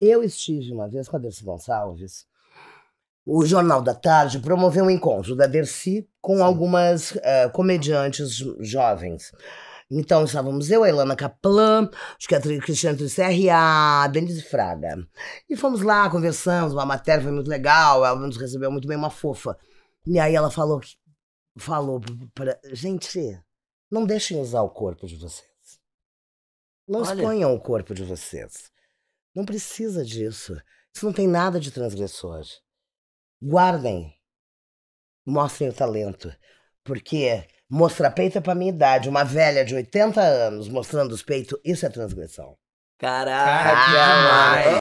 Eu estive uma vez com a Dercy Gonçalves. O Jornal da Tarde promoveu um encontro da Dercy com Sim. algumas uh, comediantes jovens. Então estávamos eu, a Ilana Kaplan, acho que a Cristiane e a Denise Fraga. E fomos lá, conversamos, uma matéria foi muito legal, ela nos recebeu muito bem, uma fofa. E aí ela falou que falou para gente, não deixem usar o corpo de vocês. Não Olha. exponham o corpo de vocês. Não precisa disso. Isso não tem nada de transgressor. Guardem. Mostrem o talento. Porque mostrar peito é pra minha idade. Uma velha de 80 anos mostrando os peitos, isso é transgressão. Caraca, ah,